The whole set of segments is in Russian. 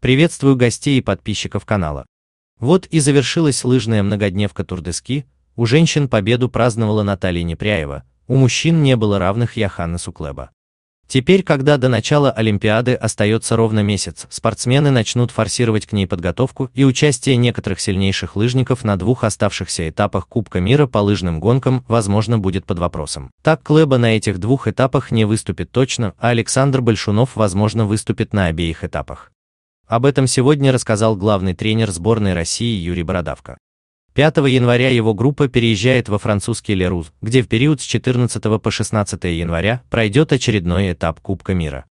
Приветствую гостей и подписчиков канала. Вот и завершилась лыжная многодневка Турдески, у женщин победу праздновала Наталья Непряева, у мужчин не было равных Яханна Суклеба. Теперь, когда до начала Олимпиады остается ровно месяц, спортсмены начнут форсировать к ней подготовку и участие некоторых сильнейших лыжников на двух оставшихся этапах Кубка мира по лыжным гонкам, возможно, будет под вопросом. Так Клеба на этих двух этапах не выступит точно, а Александр Большунов, возможно, выступит на обеих этапах. Об этом сегодня рассказал главный тренер сборной России Юрий Бородавко. 5 января его группа переезжает во французский Леруз, где в период с 14 по 16 января пройдет очередной этап Кубка мира.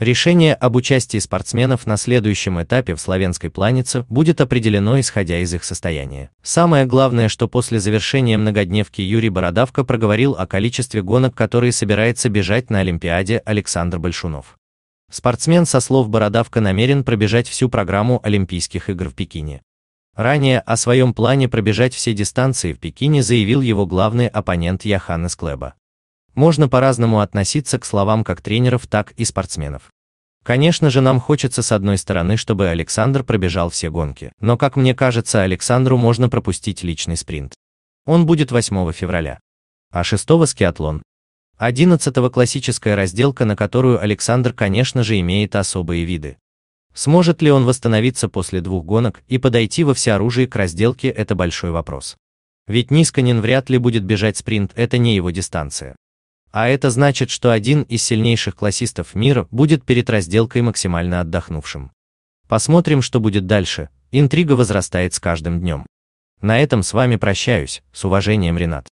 Решение об участии спортсменов на следующем этапе в Славянской планице будет определено исходя из их состояния. Самое главное, что после завершения многодневки Юрий Бородавко проговорил о количестве гонок, которые собирается бежать на Олимпиаде Александр Большунов. Спортсмен со слов Бородавка намерен пробежать всю программу Олимпийских игр в Пекине. Ранее о своем плане пробежать все дистанции в Пекине заявил его главный оппонент Яханнес Клеба. Можно по-разному относиться к словам как тренеров, так и спортсменов. Конечно же, нам хочется с одной стороны, чтобы Александр пробежал все гонки, но, как мне кажется, Александру можно пропустить личный спринт. Он будет 8 февраля. А 6 скиатлон, 11 классическая разделка, на которую Александр, конечно же, имеет особые виды. Сможет ли он восстановиться после двух гонок и подойти во всеоружии к разделке – это большой вопрос. Ведь Нисканин вряд ли будет бежать спринт, это не его дистанция. А это значит, что один из сильнейших классистов мира будет перед разделкой максимально отдохнувшим. Посмотрим, что будет дальше, интрига возрастает с каждым днем. На этом с вами прощаюсь, с уважением Ренат.